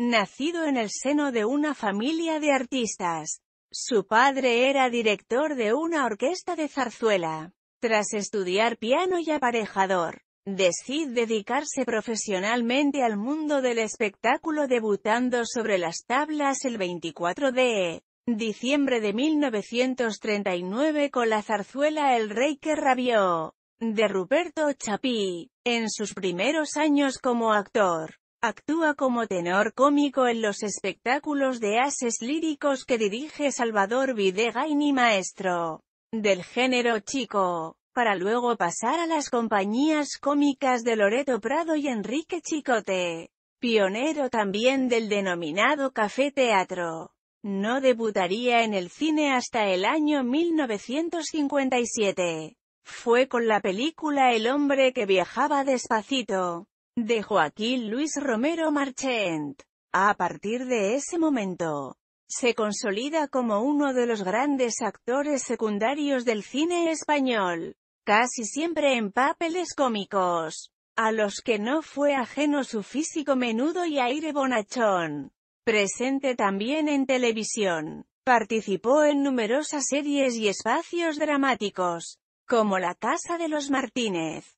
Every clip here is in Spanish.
Nacido en el seno de una familia de artistas. Su padre era director de una orquesta de zarzuela. Tras estudiar piano y aparejador, decide dedicarse profesionalmente al mundo del espectáculo debutando sobre las tablas el 24 de diciembre de 1939 con la zarzuela El Rey que Rabió, de Ruperto Chapí, en sus primeros años como actor. Actúa como tenor cómico en los espectáculos de ases líricos que dirige Salvador Videgain maestro del género chico, para luego pasar a las compañías cómicas de Loreto Prado y Enrique Chicote, pionero también del denominado café teatro. No debutaría en el cine hasta el año 1957. Fue con la película El hombre que viajaba despacito, de Joaquín Luis Romero Marchent. A partir de ese momento, se consolida como uno de los grandes actores secundarios del cine español, casi siempre en papeles cómicos, a los que no fue ajeno su físico menudo y aire bonachón. Presente también en televisión, participó en numerosas series y espacios dramáticos, como La Casa de los Martínez,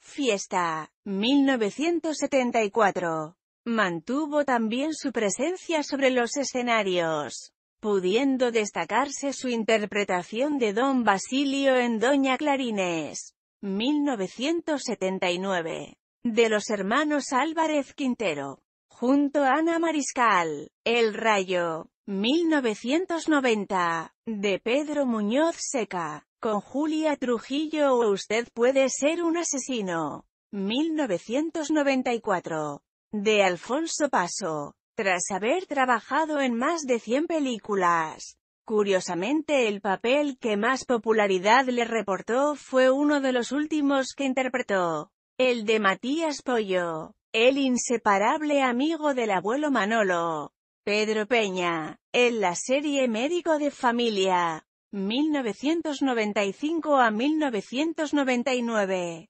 Fiesta, 1974. Mantuvo también su presencia sobre los escenarios, pudiendo destacarse su interpretación de Don Basilio en Doña Clarines, 1979, de los hermanos Álvarez Quintero, junto a Ana Mariscal, El Rayo, 1990, de Pedro Muñoz Seca. Con Julia Trujillo o usted puede ser un asesino. 1994. De Alfonso Paso. Tras haber trabajado en más de 100 películas, Curiosamente el papel que más popularidad le reportó fue uno de los últimos que interpretó, el de Matías Pollo, el inseparable amigo del abuelo Manolo, Pedro Peña, en la serie Médico de Familia. 1995 a 1999.